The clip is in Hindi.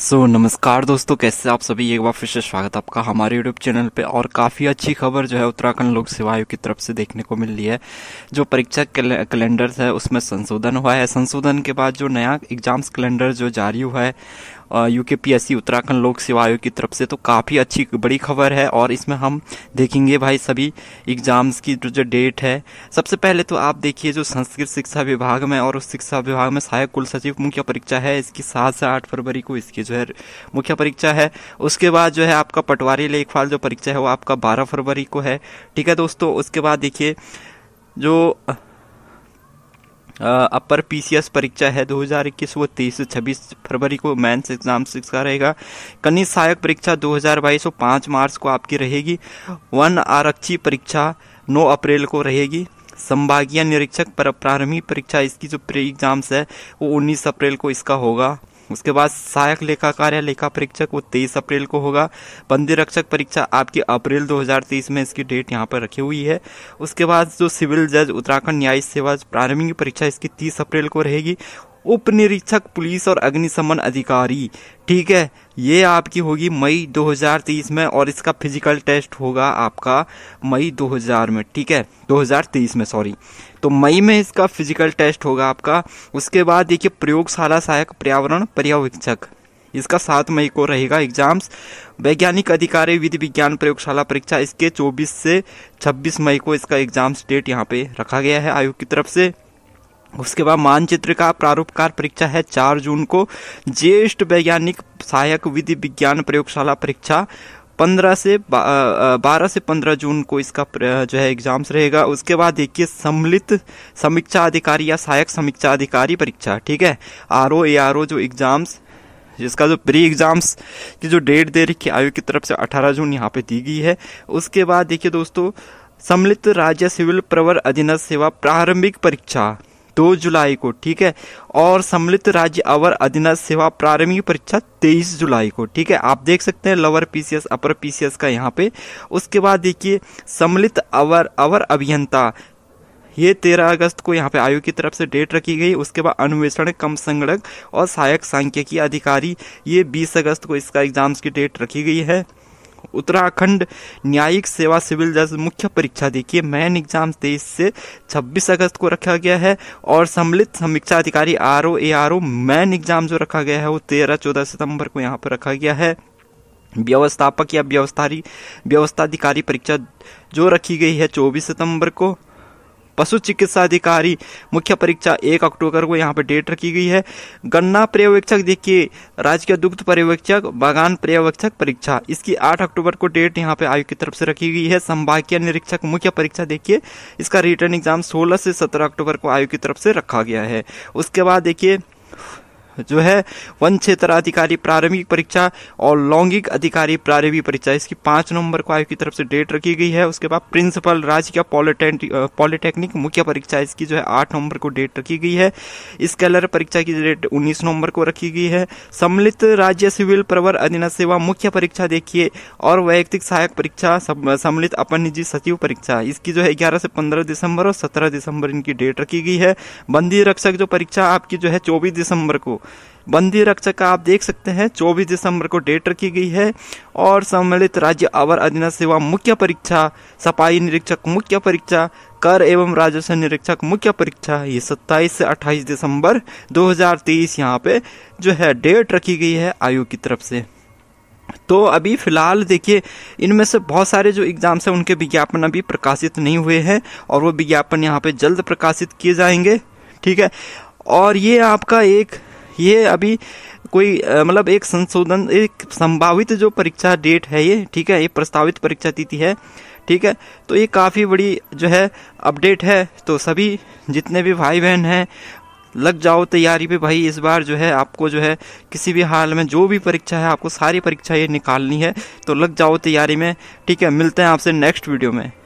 सो so, नमस्कार दोस्तों कैसे आप सभी एक बार फिर से स्वागत आपका हमारे यूट्यूब चैनल पे और काफ़ी अच्छी खबर जो है उत्तराखंड लोक सेवा आयोग की तरफ से देखने को मिल रही है जो परीक्षा कैलेंडर है उसमें संशोधन हुआ है संशोधन के बाद जो नया एग्जाम्स कैलेंडर जो जारी हुआ है यू के पी एस सी उत्तराखंड लोक सेवा आयोग की तरफ से तो काफ़ी अच्छी बड़ी खबर है और इसमें हम देखेंगे भाई सभी एग्ज़ाम्स की जो जो डेट है सबसे पहले तो आप देखिए जो संस्कृत शिक्षा विभाग में और उस शिक्षा विभाग में सहायक कुल सचिव मुख्य परीक्षा है इसकी सात से आठ फरवरी को इसकी की जो है मुख्य परीक्षा है उसके बाद जो है आपका पटवारी लेखपाल जो परीक्षा है वो आपका बारह फरवरी को है ठीक है दोस्तों उसके बाद देखिए जो अपर पीसीएस परीक्षा है 2021 वो 23 से 26 फरवरी को मेंस एग्जाम का रहेगा कनिष्ठ सहायक परीक्षा 2022 हज़ार बाईस पाँच मार्च को आपकी रहेगी वन आरक्षी परीक्षा 9 अप्रैल को रहेगी संभागीय निरीक्षक पर प्रारंभिक परीक्षा इसकी जो प्री एग्जाम्स है वो 19 अप्रैल को इसका होगा उसके बाद सहायक लेखा कार्य लेखा परीक्षक वो तेईस अप्रैल को होगा बंदी रक्षक परीक्षा आपकी अप्रैल 2023 में इसकी डेट यहाँ पर रखी हुई है उसके बाद जो सिविल जज उत्तराखंड न्यायिक सेवा प्रारंभिक परीक्षा इसकी तीस अप्रैल को रहेगी उप निरीक्षक पुलिस और अग्निशमन अधिकारी ठीक है ये आपकी होगी मई 2023 में और इसका फिजिकल टेस्ट होगा आपका मई 2000 में ठीक है 2023 में सॉरी तो मई में इसका फिजिकल टेस्ट होगा आपका उसके बाद देखिए प्रयोगशाला सहायक पर्यावरण पर्यवेक्षक इसका सात मई को रहेगा एग्जाम्स वैज्ञानिक अधिकारी विधि विज्ञान प्रयोगशाला परीक्षा इसके 24 से 26 मई को इसका एग्जाम्स डेट यहाँ पे रखा गया है आयोग की तरफ से उसके बाद मानचित्र का प्रारूपकार परीक्षा है चार जून को ज्येष्ठ वैज्ञानिक सहायक विधि विज्ञान प्रयोगशाला परीक्षा पंद्रह से बारह से पंद्रह जून को इसका जो है एग्जाम्स रहेगा उसके बाद देखिए सम्मिलित समीक्षा अधिकारी या सहायक समीक्षा अधिकारी परीक्षा ठीक है आर ओ ए आर ओ जो एग्जाम्स जिसका जो प्री एग्जाम्स की जो डेट दे रखी आयोग की तरफ से 18 जून यहाँ पे दी गई है उसके बाद देखिए दोस्तों सम्मिलित राज्य सिविल प्रवर अधीनस्थ सेवा प्रारंभिक परीक्षा दो जुलाई को ठीक है और सम्मिलित राज्य अवर अधीन सेवा प्रारंभिक परीक्षा तेईस जुलाई को ठीक है आप देख सकते हैं लोअर पीसीएस अपर पीसीएस का यहाँ पे उसके बाद देखिए सम्मिलित अवर अवर अभियंता ये तेरह अगस्त को यहाँ पे आयोग की तरफ से डेट रखी गई उसके बाद अन्वेषण कम संगणक और सहायक सांख्यिकी अधिकारी ये बीस अगस्त को इसका एग्जाम्स की डेट रखी गई है उत्तराखंड न्यायिक सेवा सिविल जज मुख्य परीक्षा देखिए मैन एग्जाम तेईस से छब्बीस अगस्त को रखा गया है और सम्मिलित समीक्षा अधिकारी R O A R O main exam जो रखा गया है वो तेरह चौदह सितंबर को यहाँ पर रखा गया है व्यवस्थापक या व्यवस्थारी व्यवस्थाधिकारी परीक्षा जो रखी गई है चौबीस सितंबर को पशु चिकित्सा अधिकारी मुख्य परीक्षा एक अक्टूबर को यहाँ पर डेट रखी गई है गन्ना पर्यवेक्षक देखिए राजकीय दुग्ध पर्यवेक्षक बागान पर्यवेक्षक परीक्षा इसकी आठ अक्टूबर को डेट यहाँ पे आयोग की तरफ से रखी गई है संभागीय निरीक्षक मुख्य परीक्षा देखिए इसका रिटर्न एग्जाम सोलह से सत्रह अक्टूबर को आयोग की तरफ से रखा गया है उसके बाद देखिए जो है वन क्षेत्र अधिकारी प्रारंभिक परीक्षा और लौंगिक अधिकारी प्रारंभिक परीक्षा इसकी पाँच नवंबर को आयोग की तरफ से डेट रखी गई है उसके बाद प्रिंसिपल राज्य का पॉलिटेक्निक मुख्य परीक्षा इसकी जो है आठ नवंबर को डेट रखी गई है स्केलर परीक्षा की डेट उन्नीस नवंबर को रखी गई है सम्मिलित राज्य सिविल प्रवर अधीन सेवा मुख्य परीक्षा देखिए और वैयक्तिक सहायक परीक्षा सम्मिलित अपन निजी सचिव परीक्षा इसकी जो है ग्यारह से पंद्रह दिसंबर और सत्रह दिसंबर इनकी डेट रखी गई है बंदी रक्षक जो परीक्षा आपकी जो है चौबीस दिसंबर को बंदी रक्षक का आप देख सकते हैं 24 दिसंबर को डेट रखी गई है और सम्मिलित राज्य अवर अधीन सेवा मुख्य परीक्षा सफाई निरीक्षक मुख्य परीक्षा कर एवं राजस्व निरीक्षक मुख्य परीक्षा ये 27 से 28 दिसंबर 2023 यहाँ पे जो है डेट रखी गई है आयोग की तरफ से तो अभी फिलहाल देखिए इनमें से बहुत सारे जो एग्ज़ाम्स हैं उनके विज्ञापन अभी प्रकाशित नहीं हुए हैं और वो विज्ञापन यहाँ पे जल्द प्रकाशित किए जाएंगे ठीक है और ये आपका एक ये अभी कोई मतलब एक संशोधन एक संभावित जो परीक्षा डेट है ये ठीक है ये प्रस्तावित परीक्षा तिथि है ठीक है तो ये काफ़ी बड़ी जो है अपडेट है तो सभी जितने भी भाई बहन हैं लग जाओ तैयारी पे भाई इस बार जो है आपको जो है किसी भी हाल में जो भी परीक्षा है आपको सारी परीक्षा ये निकालनी है तो लग जाओ तैयारी में ठीक है मिलते हैं आपसे नेक्स्ट वीडियो में